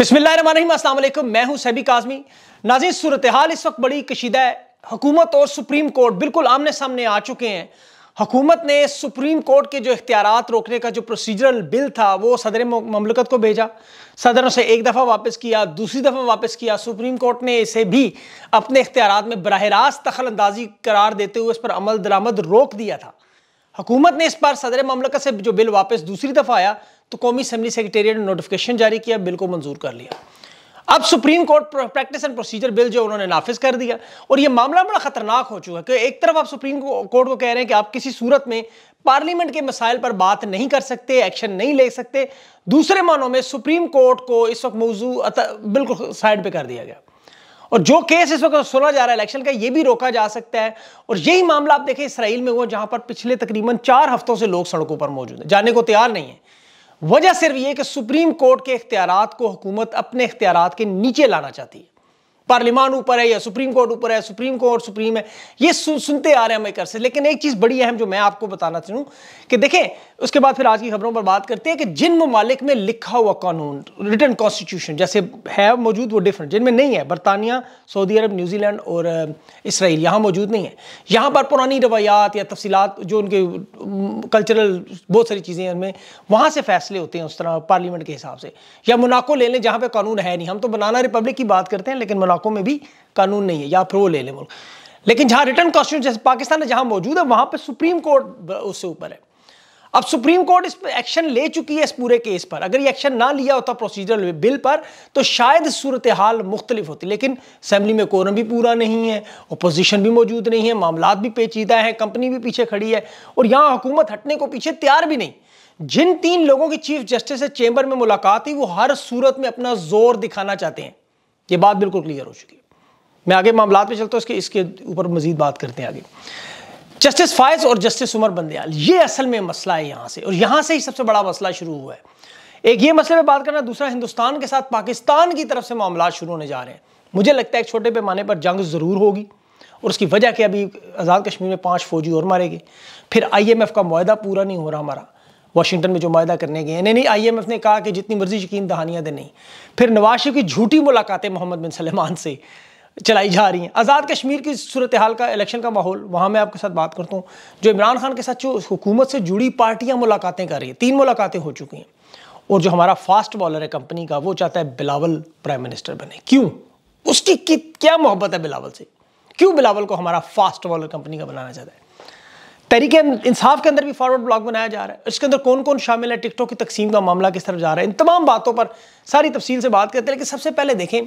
बिस्मिल्लाम मैं हूं सैबी काजमी नाजी सूरत हाल इस वक्त बड़ी कशीदा है हुकूमत और सुप्रीम कोर्ट बिल्कुल आमने सामने आ चुके हैं हुकूमत ने सुप्रीम कोर्ट के जो इख्तियार रोकने का जो प्रोसीजरल बिल था वो सदर ममलकत को भेजा सदर उसे एक दफ़ा वापस किया दूसरी दफ़ा वापस किया सुप्रीम कोर्ट ने इसे भी अपने इख्तियार में बरह रास्त दखल अंदाजी करार देते हुए इस पर अमल दरामद रोक दिया था हुकूमत ने इस बार सदर ममलकत से जो बिल वापस दूसरी दफ़ा आया तो कौमी असम्बली सेक्रेटेरिएट ने नोटिफिकेशन जारी किया बिल को मंजूर कर लिया अब supreme court practice and procedure bill जो उन्होंने नाफिज कर दिया और ये मामला बड़ा खतरनाक हो चुका है कि एक तरफ आप सुप्रीम कोर्ट को कह रहे हैं कि आप किसी सूरत में पार्लियामेंट के मसाइल पर बात नहीं कर सकते एक्शन नहीं ले सकते दूसरे मानों में सुप्रीम कोर्ट को इस वक्त मौजू बिल्कुल साइड पर कर दिया गया और जो केस इस वक्त सुना जा रहा है इलेक्शन का ये भी रोका जा सकता है और यही मामला आप देखें इसराइल में हुआ जहां पर पिछले तकरीबन चार हफ्तों से लोग सड़कों पर मौजूद हैं जाने को तैयार नहीं है वजह सिर्फ ये कि सुप्रीम कोर्ट के इख्तियार को हुकूमत अपने इख्तियार के नीचे लाना चाहती है पार्लियामान ऊपर है या सुप्रीम कोर्ट ऊपर है सुप्रीम कोर्ट सुप्रीम है ये सु, सुनते आ रहे हैं मेकर से लेकिन एक चीज़ बड़ी अहम जो मैं आपको बताना चाहूँ कि देखें उसके बाद फिर आज की खबरों पर बात करते हैं कि जिन ममालिक में लिखा हुआ कानून रिटर्न कॉन्स्टिट्यूशन जैसे है मौजूद वो डिफरेंट जिनमें नहीं है बरतानिया सऊदी अरब न्यूजीलैंड और इसराइल यहाँ मौजूद नहीं है यहाँ पर पुरानी रवायात या तफसीत जो उनके कल्चरल बहुत सारी चीज़ें हैं उनमें वहाँ से फैसले होते हैं उस तरह पार्लियामेंट के हिसाब से या मुनाको ले लें जहाँ पर कानून है नहीं हम तो बनाना रिपब्लिक की बात करते हैं लेकिन मुनाको इलाकों में भी कानून नहीं है या फिर वो ले लें लेकिन जहां रिटर्न कॉन्स्टिट्यूशन जैसे पाकिस्तान में जहां मौजूद है वहां पर सुप्रीम कोर्ट उससे ऊपर है अब सुप्रीम कोर्ट इस पर एक्शन ले चुकी है इस पूरे केस पर अगर ये एक्शन ना लिया होता प्रोसीजरल बिल पर तो शायद सूरत हाल मुख्तलिफ होती लेकिन असेंबली में कोरम भी पूरा नहीं है अपोजिशन भी मौजूद नहीं है मामला भी पेचीदा है कंपनी भी पीछे खड़ी है और यहाँ हुकूमत हटने को पीछे तैयार भी नहीं जिन तीन लोगों की चीफ जस्टिस से चेंबर में मुलाकात हुई वो हर सूरत में अपना जोर दिखाना चाहते हैं ये बात बिल्कुल क्लियर हो चुकी है मैं आगे मामला पे चलता हूँ इसके इसके ऊपर मजीद बात करते हैं आगे जस्टिस फायज और जस्टिस उमर बंदयाल ये असल में मसला है यहाँ से और यहाँ से ही सबसे बड़ा मसला शुरू हुआ है एक ये मसले पर बात करना दूसरा हिंदुस्तान के साथ पाकिस्तान की तरफ से मामला शुरू होने जा रहे हैं मुझे लगता है एक छोटे पैमाने पर जंग ज़रूर होगी और उसकी वजह क्या अभी आज़ाद कश्मीर में पाँच फौजी और मारे गए फिर आई एम एफ़ का माहा पूरा नहीं हो रहा हमारा वाशिंगटन में जो माहा करने गए नहीं नहीं आईएमएफ ने कहा कि जितनी मर्जी यकीन दहानियाँ दे नहीं फिर नवाज शरीफ की झूठी मुलाकातें मोहम्मद बिन सलमान से चलाई जा रही हैं आज़ाद कश्मीर की सूरत हाल का इलेक्शन का माहौल वहाँ मैं आपके साथ बात करता हूँ जो इमरान खान के साथ जो हुकूमत से जुड़ी पार्टियाँ मुलाकातें कर रही हैं तीन मुलाकातें हो चुकी हैं और जो हमारा फास्ट बॉलर है कंपनी का वो चाहता है बिलावल प्राइम मिनिस्टर बने क्यों उसकी क्या मोहब्बत है बिलावल से क्यों बिलावल को हमारा फास्ट बॉलर कंपनी का बनाना चाहता है तरीके अं-, इंसाफ के अंदर भी फॉरवर्ड ब्लॉक बनाया जा रहा है इसके अंदर कौन कौन शामिल है टिकटों की तकसीम का मामला किस तरफ जा रहा है इन तमाम बातों पर सारी तफसील से बात करते हैं लेकिन सबसे पहले देखें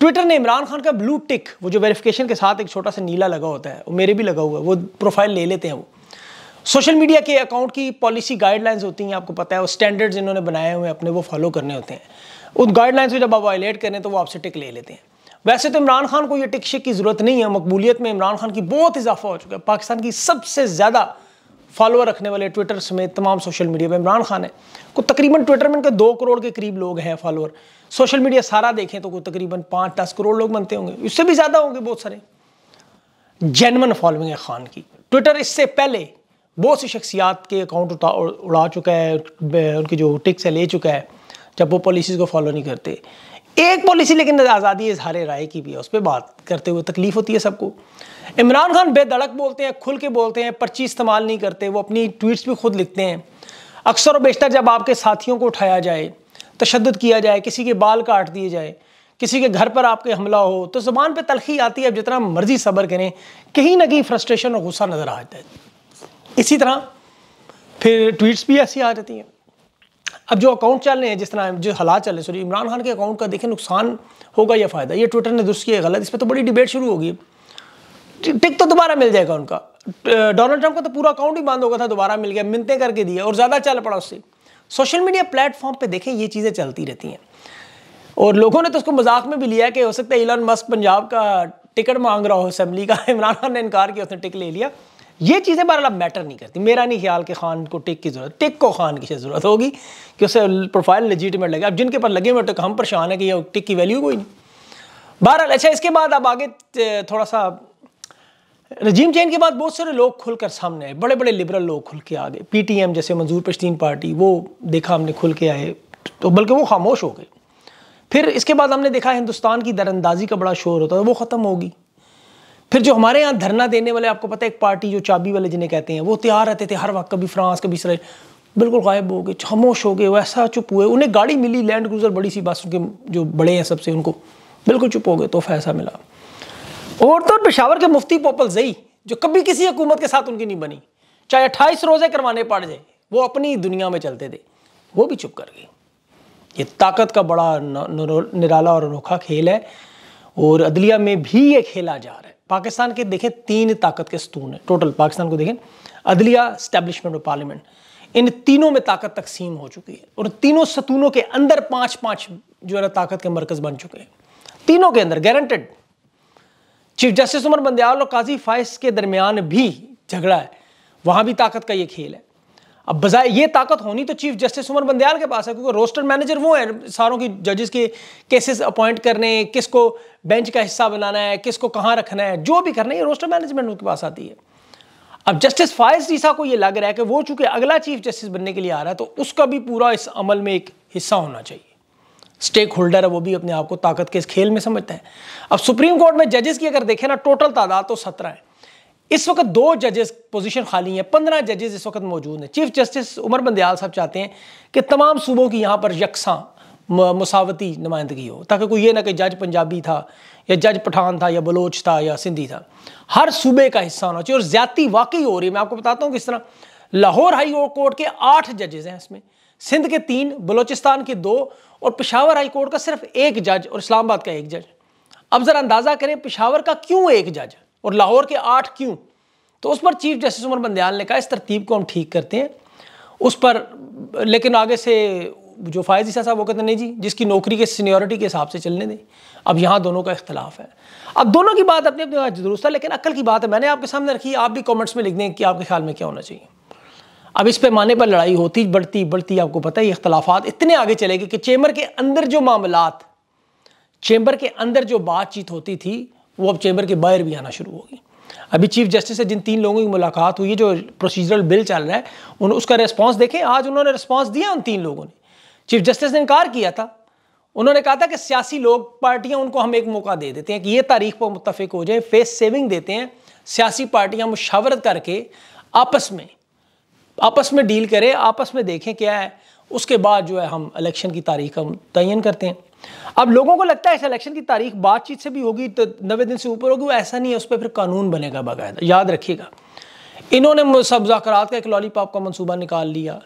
ट्विटर ने इमरान खान का ब्लू टिक वो जो वेरिफिकेशन के साथ एक छोटा सा नीला लगा होता है वो मेरे भी लगा हुआ है वो प्रोफाइल ले लेते हैं वो सोशल मीडिया के अकाउंट की पॉलिसी गाइडलाइंस होती हैं आपको पता है वो स्टैंडर्ड्स इन्होंने बनाए हुए अपने वो फॉलो करने होते हैं उन गाइडलाइंस को जब आप वायलेट करें तो वो आपसे टिक ले लेते हैं वैसे तो इमरान खान को यह टिक शिक की ज़रूरत नहीं है मकबूलियत में इमरान खान की बहुत इजाफा हो चुका है पाकिस्तान की सबसे ज़्यादा फॉलोअर रखने वाले ट्विटर समेत तमाम सोशल मीडिया पर इमरान खान है को तकरीबन ट्विटर में इनके दो करोड़ के करीब लोग हैं फॉलोअर सोशल मीडिया सारा देखें तो कोई तकरीबन पाँच दस करोड़ लोग बनते होंगे इससे भी ज़्यादा होंगे बहुत सारे जेनवन फॉलोइंग है खान की ट्विटर इससे पहले बहुत सी शख्सियात के अकाउंट उड़ा चुका है उनकी जो टिक्स है ले चुका है जब वो पॉलिसीज़ को फॉलो नहीं करते एक पॉलिसी लेकिन आज़ादी इजहार राय की भी है उस पर बात करते हुए तकलीफ होती है सबको इमरान खान बेधड़क बोलते हैं खुल के बोलते हैं पर्ची इस्तेमाल नहीं करते वो अपनी ट्वीट्स भी खुद लिखते हैं अक्सर और बेशतर जब आपके साथियों को उठाया जाए तशद किया जाए किसी के बाल काट दिए जाए किसी के घर पर आपके हमला हो तो ज़बान पर तलखी आती है अब जितना मर्जी सब्र करें कहीं ना कहीं फ्रस्ट्रेशन और गुस्सा नज़र आ जाता है इसी तरह फिर ट्वीट्स भी ऐसी आ जाती हैं अब जो अकाउंट चल रहे हैं जिस तरह जो हालात चल रहे हैं सॉरी इमरान खान के अकाउंट का देखें नुकसान होगा या फ़ायदा ये ट्विटर ने दुरुस्त किया गलत इस पर तो बड़ी डिबेट शुरू होगी टिक तो दोबारा मिल जाएगा उनका डोनाल्ड ट्रंप का तो पूरा अकाउंट ही बंद होगा था दोबारा मिल गया मिलते करके दिया और ज़्यादा चल पड़ा उससे सोशल मीडिया प्लेटफॉर्म पर देखें ये चीज़ें चलती रहती हैं और लोगों ने तो उसको मजाक में भी लिया कि हो सकता है इलन मस्क पंजाब का टिकट मांग रहा हो असम्बली का इमरान खान ने इनकार किया उसने टिक ले लिया ये चीज़ें बहरहाल मैटर नहीं करती मेरा नहीं ख्याल कि खान को टिक की ज़रूरत टिक को खान की ज़रूरत होगी कि उसे प्रोफाइल लेजिटमेट लगे अब जिनके पर लगे हुए टिक तो हम परेशान है कि टिक की वैल्यू कोई नहीं बहरहाल अच्छा इसके बाद अब आगे थोड़ा सा रजीम चैन के बाद बहुत सारे लोग खुलकर सामने आए बड़े बड़े लिबरल लोग खुल के आ गए एम जैसे मंजूर पश्तीन पार्टी वो देखा हमने खुल के आए तो बल्कि वो खामोश हो गए फिर इसके बाद हमने देखा हिंदुस्तान की दरअंदाजी का बड़ा शोर होता है वो ख़त्म होगी फिर जो हमारे यहाँ धरना देने वाले आपको पता है एक पार्टी जो चाबी वाले जिन्हें कहते हैं वो तैयार रहते थे हर वक्त कभी फ्रांस कभी इसराइल बिल्कुल गायब हो गए खामोश हो गए वैसा चुप हुए उन्हें गाड़ी मिली लैंड क्रूज़र बड़ी सी बस उनके जो बड़े हैं सबसे उनको बिल्कुल चुप हो गए तोहफा ऐसा मिला और तो पेशावर के मुफ्ती पोपल जई जो कभी किसी हुकूमत के साथ उनकी नहीं बनी चाहे अट्ठाईस रोज़े करवाने पड़ जाए वो अपनी दुनिया में चलते थे वो भी चुप कर गए ये ताकत का बड़ा निराला और अनोखा खेल है और अदलिया में भी ये खेला जा रहा है पाकिस्तान के देखें तीन ताकत के स्तून है टोटल पाकिस्तान को देखें अदलिया स्टैब्लिशमेंट और पार्लियामेंट इन तीनों में ताकत तकसीम हो चुकी है और तीनों सतूनों के अंदर पांच पांच जो है ना ताकत के मरकज बन चुके हैं तीनों के अंदर guaranteed chief justice Umar Bandial और काजी फाइस के दरमियान भी झगड़ा है वहां भी ताकत का यह खेल है अब बजाय ये ताकत होनी तो चीफ जस्टिस उमर बंदयाल के पास है क्योंकि रोस्टर मैनेजर वो हैं सारों की जजेस के केसेस अपॉइंट करने किसको बेंच का हिस्सा बनाना है किसको कहाँ रखना है जो भी करना है ये रोस्टर मैनेजमेंट उनके पास आती है अब जस्टिस फायज ईसा को ये लग रहा है कि वो चूंकि अगला चीफ जस्टिस बनने के लिए आ रहा है तो उसका भी पूरा इस अमल में एक हिस्सा होना चाहिए स्टेक होल्डर है वो भी अपने आप को ताकत के इस खेल में समझते हैं अब सुप्रीम कोर्ट में जजेस की अगर देखें ना टोटल तादाद तो सत्रह है इस वक्त दो जजेस पोजीशन खाली हैं पंद्रह जजेस इस वक्त मौजूद हैं चीफ जस्टिस उमर बंदयाल साहब चाहते हैं कि तमाम सूबों की यहाँ पर यकसा मसावती नुमाइंदगी हो ताकि कोई ये ना कि जज पंजाबी था या जज पठान था या बलोच था या सिंधी था हर सूबे का हिस्सा होना चाहिए और ज्यादा वाकई हो रही है मैं आपको बताता हूँ किस तरह लाहौर हाई कोर्ट के आठ जजेज हैं इसमें सिंध के तीन बलोचिस्तान के दो और पिशावर हाई कोर्ट का सिर्फ एक जज और इस्लामाबाद का एक जज अब ज़रा अंदाज़ा करें पिशावर का क्यों एक जज और लाहौर के आठ क्यों तो उस पर चीफ जस्टिस उमर बंदयाल ने कहा इस तरतीब को हम ठीक करते हैं उस पर लेकिन आगे से जो फायजी शाह साहब वो कहते नहीं जी जिसकी नौकरी के सीनियोरिटी के हिसाब से चलने दें अब यहाँ दोनों का इख्तलाफ है अब दोनों की बात अपनी अपनी दुरुस्त है लेकिन अक्ल की बात है मैंने आपके सामने रखी आप भी कॉमेंट्स में लिख दें कि आपके ख्याल में क्या होना चाहिए अब इस पैमाने पर लड़ाई होती बढ़ती बढ़ती आपको पता है इख्तलाफात इतने आगे चले गए कि चेंबर के अंदर जो मामला चेंबर के अंदर जो बातचीत होती थी वो अब चैम्बर के बाहर भी आना शुरू होगी अभी चीफ जस्टिस से जिन तीन लोगों की मुलाकात हुई है जो प्रोसीजरल बिल चल रहा है उन उसका रिस्पांस देखें आज उन्होंने रिस्पांस दिया उन तीन लोगों ने चीफ जस्टिस ने इनकार किया था उन्होंने कहा था कि सियासी लोग पार्टियां उनको हम एक मौका दे देते हैं कि ये तारीख पर मुतफिक हो जाए फेस सेविंग देते हैं सियासी पार्टियाँ मुशावरत करके आपस में आपस में डील करें आपस में देखें क्या है उसके बाद जो है हम इलेक्शन की तारीख का तयन करते हैं अब लोगों को लगता है इस इलेक्शन की तारीख बातचीत से भी होगी तो नवे दिन से ऊपर होगी वो ऐसा नहीं है उस पर फिर कानून बनेगा बाकायदा याद रखिएगा इन्होंने सब जाकरात का एक लॉलीपॉप का मनसूबा निकाल लिया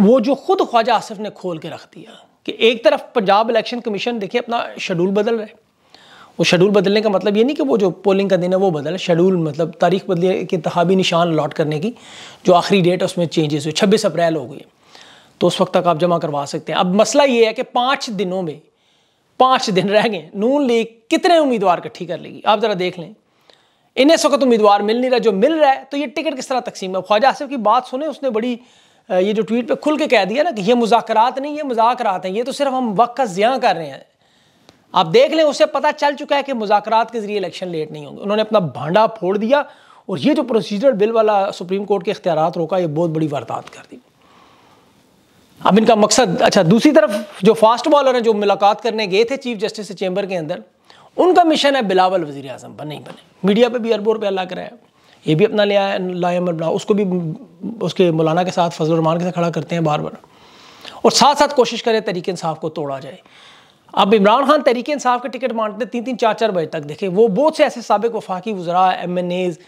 वो जो खुद ख्वाजा आसिफ ने खोल के रख दिया कि एक तरफ पंजाब इलेक्शन कमीशन देखिए अपना शेड्यूल बदल रहे वो शेड्यूल बदलने का मतलब ये नहीं कि वो जो पोलिंग का दिन है वो बदल शेड्यूल मतलब तारीख बदली कि इंतबी निशान अलॉट करने की जो आखिरी डेट है उसमें चेंजेस हुए छब्बीस अप्रैल हो गई तो उस वक्त तक आप जमा करवा सकते हैं अब मसला ये है कि पाँच दिनों में पाँच दिन रह गए नून लीग कितने उम्मीदवार इकट्ठी कर लेगी आप ज़रा देख लें इन्हें सख्त तो उम्मीदवार मिल नहीं रहा जो मिल रहा है तो ये टिकट किस तरह तकसीम है ख्वाजा आसिफ की बात सुने उसने बड़ी ये जो ट्वीट पे खुल के कह दिया ना कि ये मुजाकरात नहीं ये मजाकरात हैं ये तो सिर्फ हम वक्त का ज़ियाँ कर रहे हैं आप देख लें उसे पता चल चुका है कि मुजाकरात के ज़रिए इलेक्शन लेट नहीं होंगे उन्होंने अपना भांडा फोड़ दिया और ये जो प्रोसीजर बिल वाला सुप्रीम कोर्ट के इख्तियार रोका ये बहुत बड़ी वारदात कर दी अब इनका मकसद अच्छा दूसरी तरफ जो फास्ट बॉलर हैं जो मुलाकात करने गए थे चीफ जस्टिस से चेंबर के अंदर उनका मिशन है बिलावल वजी अजम बने ही बने मीडिया पर भी अरबों रुपये अल्लाह कराया ये भी अपना ले आया लाएमर बना उसको भी उसके मौलाना के साथ फजल रमान के साथ खड़ा करते हैं बार बार और साथ साथ कोशिश करें तरीके इंसाफ को तोड़ा जाए अब इमरान खान तरीके इंसाफ के टिकट बांटते तीन तीन चार चार बजे तक देखें वो बहुत से ऐसे सबक वफाकी वजरा एम एन एज़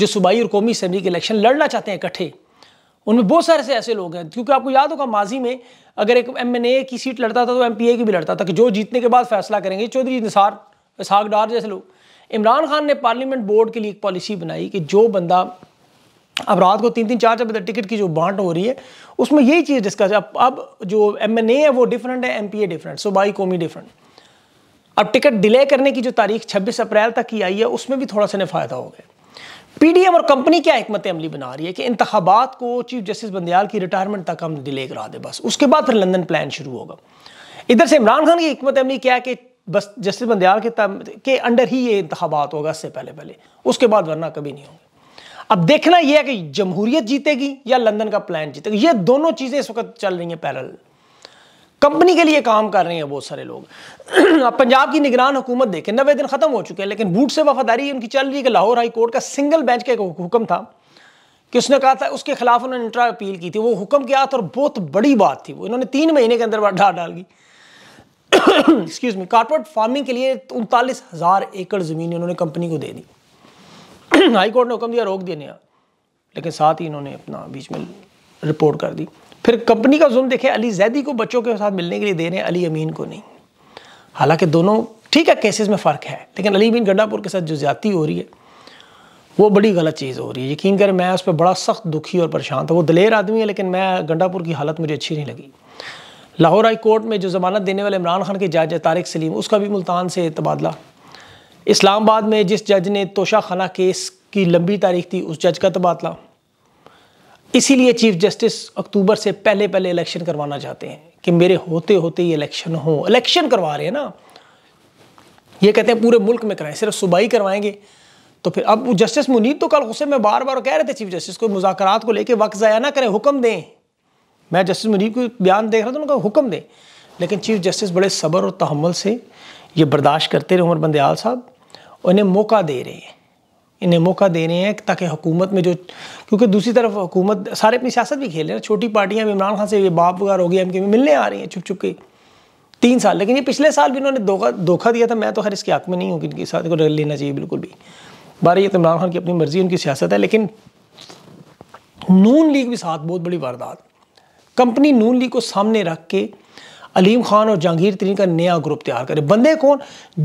जो सूबाई और कौमी असम्बली के इलेक्शन लड़ना चाहते हैं इकट्ठे उनमें बहुत सारे से ऐसे लोग हैं क्योंकि आपको याद होगा माजी में अगर एक एम की सीट लड़ता था तो एम की भी लड़ता था कि जो जीतने के बाद फैसला करेंगे चौधरी निसार इसहाक डार जैसे लोग इमरान खान ने पार्लियामेंट बोर्ड के लिए एक पॉलिसी बनाई कि जो बंदा अब रात को तीन तीन चार चार बजे टिकट की जो बांट हो रही है उसमें यही चीज़ डिस्कस है अब अब जो एम है वो डिफरेंट है एम डिफरेंट सूबाई कौमी डिफरेंट अब टिकट डिले करने की जो तारीख 26 अप्रैल तक की आई है उसमें भी थोड़ा सा फायदा हो गया पीडीएम और कंपनी क्या हमत अमली बना रही है कि इंतबात को चीफ जस्टिस बंदयाल की रिटायरमेंट तक हम डिले करा दें बस उसके बाद फिर लंदन प्लान शुरू होगा इधर से इमरान खान की हमत अमली क्या है कि बस जस्टिस बंदयाल के के अंडर ही ये इंतबात होगा इससे पहले पहले उसके बाद वरना कभी नहीं होंगे अब देखना यह है कि जमहूरियत जीतेगी या लंदन का प्लान जीतेगा ये दोनों चीज़ें इस वक्त चल रही हैं पैरल कंपनी के लिए काम कर रहे हैं बहुत सारे लोग अब पंजाब की निगरान हुकूमत देखें नवे दिन खत्म हो चुके हैं लेकिन बूट से वफादारी उनकी चल रही है कि लाहौर हाई कोर्ट का सिंगल बेंच का एक हुक्म था कि उसने कहा था उसके खिलाफ उन्होंने इंट्रा अपील की थी वो हुक्म क्या था और बहुत बड़ी बात थी वो इन्होंने तीन महीने के अंदर डाल डाल दी एक्सक्यूज मी कारपोरेट फार्मिंग के लिए उनतालीस हज़ार एकड़ ज़मीन इन्होंने कंपनी को दे दी हाई कोर्ट ने हुक्म दिया रोक दिया नया लेकिन साथ ही इन्होंने अपना बीच में रिपोर्ट कर दी फिर कंपनी का जुल्म देखें अली जैदी को बच्चों के साथ मिलने के लिए दे रहे हैं अली अमीन को नहीं हालांकि दोनों ठीक है केसेस में फ़र्क है लेकिन अली अमीन गंडापुर के साथ जो ज्यादा हो रही है वो बड़ी गलत चीज़ हो रही है यकीन करें मैं उस पर बड़ा सख्त दुखी और परेशान था वो दलेर आदमी है लेकिन मैं गंडापुर की हालत मुझे अच्छी नहीं लगी लाहौर हाई कोर्ट में जो ज़मानत देने वाले इमरान खान के जज है तारिक सलीम उसका भी मुल्तान से तबादला इस्लामाबाद में जिस जज ने तोशा खाना केस की लंबी तारीख थी उस जज का तबादला इसीलिए चीफ जस्टिस अक्टूबर से पहले पहले इलेक्शन करवाना चाहते हैं कि मेरे होते होते ये इलेक्शन हो इलेक्शन करवा रहे हैं ना ये कहते हैं पूरे मुल्क में कराएं सिर्फ सुबह ही करवाएंगे तो फिर अब जस्टिस मुनीद तो कल गुस्से में बार बार कह रहे थे चीफ जस्टिस को मुजाकरात को लेके वक्त ज़ाया ना करें हुक्म दें मैं जस्टिस मुनीद को बयान देख रहा था उनका हुक्म दें लेकिन चीफ जस्टिस बड़े सब्र और तहमल से ये बर्दाश्त करते रहे उमर बंदयाल साहब उन्हें मौका दे रहे हैं इन्हें मौका दे रहे हैं ताकि हुकूमत में जो क्योंकि दूसरी तरफ हुकूमत सारे अपनी सियासत भी खेल रहे हैं छोटी पार्टियां इमरान खान से ये बाप वगैरह हो गए एम के में मिलने आ रही हैं छुप छुप के तीन साल लेकिन ये पिछले साल भी इन्होंने धोखा धोखा दिया था मैं तो खैर इसके हक में नहीं हूँ कि इनके साथ को लेना चाहिए बिल्कुल भी बारह ये तो इमरान खान की अपनी मर्ज़ी उनकी सियासत है लेकिन नून लीग भी साथ बहुत बड़ी वारदात कंपनी नून लीग को सामने रख के अलीम खान और जहांगीर तरीन का नया ग्रुप तैयार करे बंदे कौन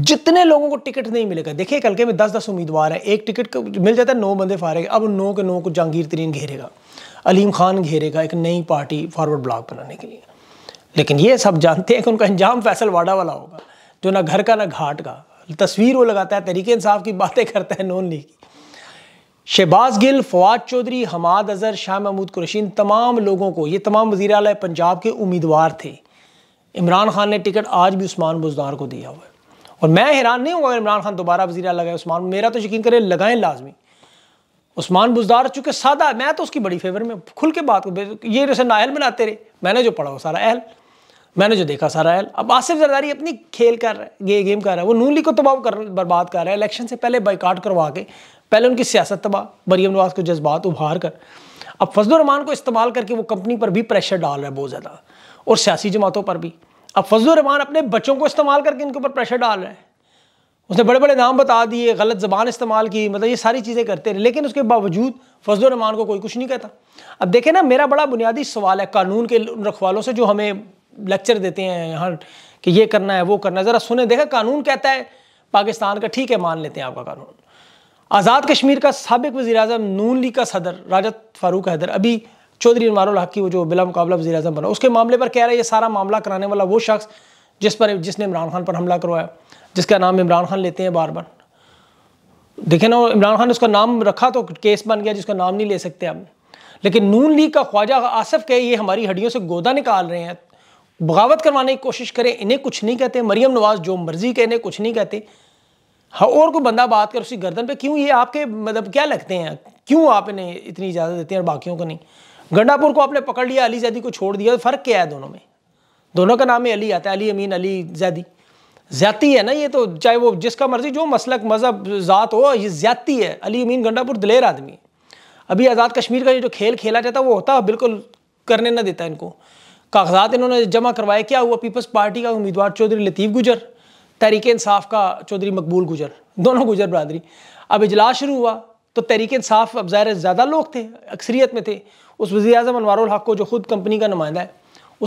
जितने लोगों को टिकट नहीं मिलेगा देखिए कल के में दस दस उम्मीदवार हैं एक टिकट मिल जाता है नौ बंदे फारे अब नौ के नौ को जहांगीर तरीन घेरेगा अलीम खान घेरेगा एक नई पार्टी फॉरवर्ड ब्लॉक बनाने के लिए लेकिन ये सब जानते हैं कि उनका अंजाम फैसल वाडा वाला होगा जो ना घर का ना घाट का तस्वीर वो लगाता है तरीके इंसाफ की बातें करता है नोन लीग की शहबाज गिल फवाद चौधरी हमाद अजहर शाह महमूद कुरशीन तमाम लोगों को ये तमाम वजीर अल पंजाब के उम्मीदवार थे इमरान खान ने टिकट आज भी उस्मान बुजदार को दिया हुआ है और मैं हैरान नहीं हुआ इमरान खान दोबारा वजी लगाए उस्मान मेरा तो यकीन करें लगाएं लाजमी उस्मान बुजदार चूँकि सादा मैं तो उसकी बड़ी फेवर में खुल के बात ये जैसे नाहल बनाते रहे मैंने जो पढ़ा वो सारा अहल मैंने जो देखा सारा अहल अब आसिफ जरदारी अपनी खेल कर रहा है गे गेम कर रहा है वो नू ली को तबाह कर बर्बाद कर रहा है इलेक्शन से पहले बाइकाट करवा के पहले उनकी सियासत तबाह मरीम नवाज को जज्बात उभार कर अब फजल को इस्तेमाल करके वो कंपनी पर भी प्रेशर डाल रहा है बहुत ज़्यादा और सियासी जमातों पर भी अब फजलरहमान अपने बच्चों को इस्तेमाल करके इनके ऊपर प्रेशर डाल रहे हैं उसने बड़े बड़े नाम बता दिए गलत जबान इस्तेमाल की मतलब ये सारी चीज़ें करते रहे लेकिन उसके बावजूद फजलरहमान को कोई कुछ नहीं कहता अब देखें ना मेरा बड़ा बुनियादी सवाल है कानून के रखवालों से जो हमें लेक्चर देते हैं यहाँ कि ये करना है वो करना है ज़रा सुने देखा कानून कहता है पाकिस्तान का ठीक है मान लेते हैं आपका कानून आज़ाद कश्मीर का सबक वजी अजम नून लीग का सदर राजत फारूक हैदर अभी चौधरी अनवर हक की वो जो बिला मुकाबला वजी अजम बना उसके मामले पर कह रहा है ये सारा मामला कराने वाला वो शख्स जिस पर जिसने इमरान खान पर हमला करवाया जिसका नाम इमरान खान लेते हैं बार बार देखे ना इमरान खान ने उसका नाम रखा तो केस बन गया जिसका नाम नहीं ले सकते अब लेकिन नून लीग का ख्वाजा आसफ कहे ये हमारी हड्डियों से गोदा निकाल रहे हैं बगावत करवाने की कोशिश करें इन्हें कुछ नहीं कहते मरियम नवाज़ जो मर्जी के कुछ नहीं कहते हाँ और कोई बंदा बात कर उसी गर्दन पे क्यों ये आपके मतलब क्या लगते हैं क्यों आप इन्हें इतनी इजाज़त देते हैं और बाकियों को नहीं गंडापुर को आपने पकड़ लिया अली जैदी को छोड़ दिया तो फ़र्क क्या है दोनों में दोनों का नाम ही अली आता है अली अमीन अली जैदी ज्यादी है ना ये तो चाहे वो जिसका मर्जी जो मसलक मज़हब ज़ात हो ये ज्यादी है अली अमीन गंडापुर दलेर आदमी अभी आज़ाद कश्मीर का ये जो खेल खेला जाता वो होता बिल्कुल करने ना देता इनको कागजात इन्होंने जमा करवाए क्या हुआ पीपल्स पार्टी का उम्मीदवार चौधरी लतीफ़ गुजर तहरीक इंसाफ का चौधरी मकबूल गुजर दोनों गुजर बरदरी अब इजलास शुरू हुआ तो तहरीक इंसाफ अब ज़ाहिर ज़्यादा लोग थे अक्सरियत में थे उस वजी अजम अनवारुल हक को जो खुद कंपनी का नुमाइंदा है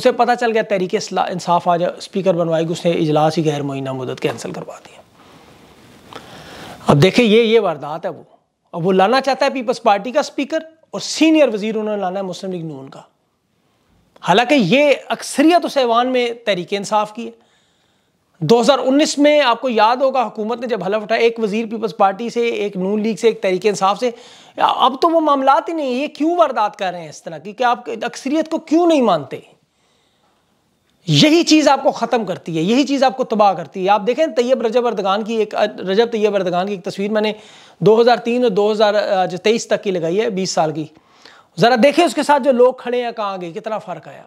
उसे पता चल गया तहरीक इंसाफ आज स्पीकर बनवाएगी उसने इजलास ही गैर मुइना मदद कैंसिल करवा दिया अब देखे ये ये वारदात है वो अब वो लाना चाहता है पीपल्स पार्टी का स्पीकर और सीनियर वजीर उन्होंने लाना है मुस्लिम लीग नून का हालांकि ये अक्सरियत उस ऐवान में तहरीक इंसाफ की है 2019 में आपको याद होगा हुकूमत ने जब हलफ उठाया एक वजीर पीपल्स पार्टी से एक नून लीग से एक तरीके इंसाफ से अब तो वो मामला ही नहीं ये क्यों वारदात कर रहे हैं इस तरह की आप अक्सरियत को क्यों नहीं मानते यही चीज़ आपको ख़त्म करती है यही चीज़ आपको तबाह करती है आप देखें तैयब रजब अरदगान की एक रजब तैयब अरदगान की एक तस्वीर मैंने 2003 और 2023 तक की लगाई है 20 साल की ज़रा देखें उसके साथ जो लोग खड़े हैं कहाँ गए कितना फ़र्क आया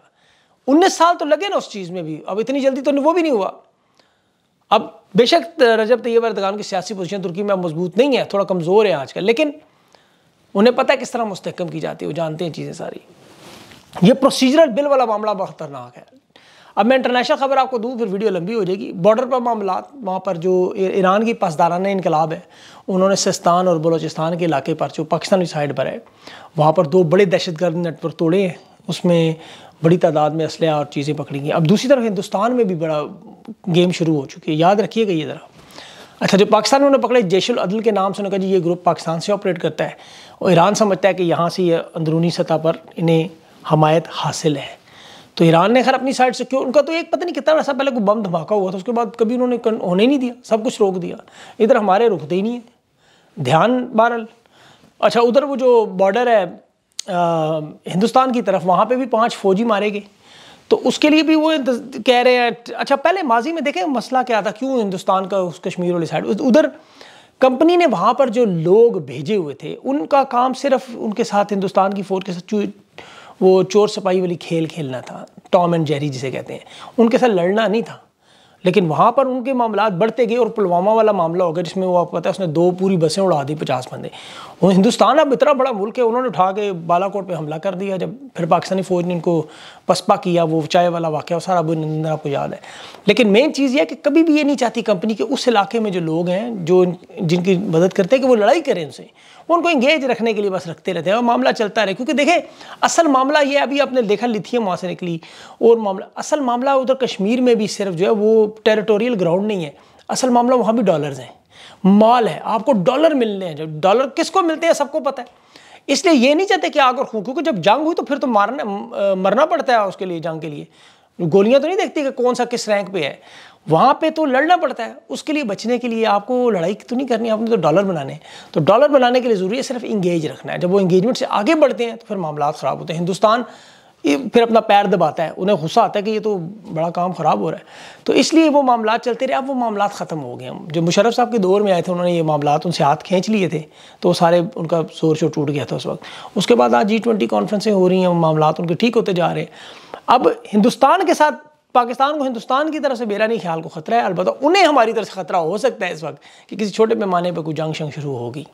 उन्नीस साल तो लगे ना उस चीज़ में भी अब इतनी जल्दी तो वो भी नहीं हुआ अब बेशक रजब तैयब अरदगान की सियासी पोजीशन तुर्की में मजबूत नहीं है थोड़ा कमज़ोर है आजकल लेकिन उन्हें पता है किस तरह मुस्तकम की जाती है वो जानते हैं चीज़ें सारी ये प्रोसीजरल बिल वाला मामला बहुत खतरनाक है अब मैं इंटरनेशनल खबर आपको दूँ फिर वीडियो लंबी हो जाएगी बॉर्डर पर मामला वहाँ पर जो ईरान की पासदाराना इनकलाब है उन्होंने सिस्तान और बलोचिस्तान के इलाके पर जो पाकिस्तानी साइड पर है वहाँ पर दो बड़े दहशत गर्द नेटवर्क तोड़े हैं उसमें बड़ी तादाद में असलह और चीज़ें पकड़ी गई अब दूसरी तरफ हिंदुस्तान में भी बड़ा गेम शुरू हो चुकी है याद रखिएगा ये ज़रा अच्छा जो पाकिस्तान में उन्होंने पकड़े जैशुल अदल के नाम से उन्होंने कहा जी ये ग्रुप पाकिस्तान से ऑपरेट करता है और ईरान समझता है कि यहाँ से ये अंदरूनी सतह पर इन्हें हमायत हासिल है तो ईरान ने खैर अपनी साइड से क्यों उनका तो एक पता नहीं कितना ऐसा पहले कोई बम धमाका हुआ था उसके बाद कभी उन्होंने होने नहीं दिया सब कुछ रोक दिया इधर हमारे रुकते ही नहीं है ध्यान बहरल अच्छा उधर वो जो बॉर्डर है हिंदुस्तान की तरफ वहाँ पे भी पांच फौजी मारे गए तो उसके लिए भी वो कह रहे हैं अच्छा पहले माजी में देखें मसला क्या था क्यों हिंदुस्तान का उस कश्मीर वाली साइड उधर कंपनी ने वहाँ पर जो लोग भेजे हुए थे उनका काम सिर्फ उनके साथ हिंदुस्तान की फौज के साथ वो चोर सपाई वाली खेल खेलना था टॉम एंड जेरी जिसे कहते हैं उनके साथ लड़ना नहीं था लेकिन वहाँ पर उनके मामला बढ़ते गए और पुलवामा वाला मामला हो गया जिसमें वो आपको पता है उसने दो पूरी बसें उड़ा दी पचास बंदे वो हिंदुस्तान अब इतना बड़ा मुल्क है उन्होंने उठा के बालाकोट पे हमला कर दिया जब फिर पाकिस्तानी फ़ौज ने उनको पसपा किया वो चाय वाला वाक़ सारा अबू नंदन आपको याद है लेकिन मेन चीज़ यह है कि कभी भी ये नहीं चाहती कंपनी के उस इलाके में जो लोग हैं जो जिनकी मदद करते हैं कि वो लड़ाई करें उनसे उनको इंगेज रखने के लिए बस रखते रहते हैं और मामला चलता रहे क्योंकि देखें असल मामला ये अभी आपने देखा लिथियम वहाँ से निकली और मामला असल मामला उधर कश्मीर में भी सिर्फ जो है वो टेरिटोरियल ग्राउंड नहीं है असल मामला वहाँ भी डॉलर्स हैं माल है आपको डॉलर मिलने हैं जब डॉलर किसको मिलते हैं सबको पता है इसलिए ये नहीं चाहते कि आग और खून क्योंकि जब जंग हुई तो फिर तो मारने मरना पड़ता है उसके लिए जंग के लिए गोलियां तो नहीं देखती कि कौन सा किस रैंक पे है वहाँ पे तो लड़ना पड़ता है उसके लिए बचने के लिए आपको लड़ाई तो नहीं करनी आपने तो डॉलर बनाने तो डॉलर बनाने के लिए ज़रूरी है सिर्फ इंगेज रखना है जब वो इंगेजमेंट से आगे बढ़ते हैं तो फिर मामला ख़राब होते हैं हिंदुस्तान ये फिर अपना पैर दबाता है उन्हें गुस्सा आता है कि ये तो बड़ा काम ख़राब हो रहा है तो इसलिए वो मामला चलते रहे अब वो मामला ख़त्म हो गए जो मुशरफ साहब के दौर में आए थे उन्होंने ये मामला उनसे हाथ खींच लिए थे तो सारे उनका शोर शोर टूट गया था उस वक्त उसके बाद आज जी ट्वेंटी कॉन्फ्रेंसें हो रही हैं मामला उनके ठीक होते जा रहे हैं अब हिंदुस्तान के साथ पाकिस्तान को हिंदुस्तान की तरफ से मेरा नहीं ख्याल को खतरा है अलबत्त उन्हें हमारी तरफ से खतरा हो सकता है इस वक्त कि किसी छोटे पैमाने पर कोई जंग शंग शुरू होगी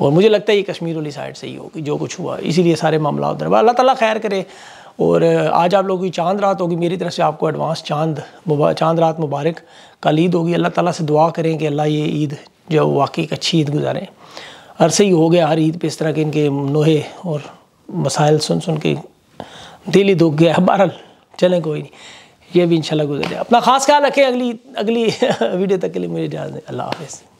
और मुझे लगता है ये कश्मीर वाली साइड से ही होगी जो कुछ हुआ इसीलिए सारे मामला हुआ अल्लाह ताला खैर करे और आज आप लोगों की चांद रात होगी मेरी तरफ से आपको एडवांस चांद चांद रात मुबारक कल ईद होगी अल्लाह ताला से दुआ करें कि अल्लाह ये ईद जो वाकई एक अच्छी ईद गुजारें अरसे ही हो गया हर ईद पे इस तरह के इनके नोहे और मसाइल सुन सुन के दिल ही दुख गया बहरल चलें कोई नहीं ये भी इंशाल्लाह गुजर जाए अपना ख़ास ख्याल रखें अगली अगली वीडियो तक के लिए मुझे इजाज़त अल्लाह हाफ़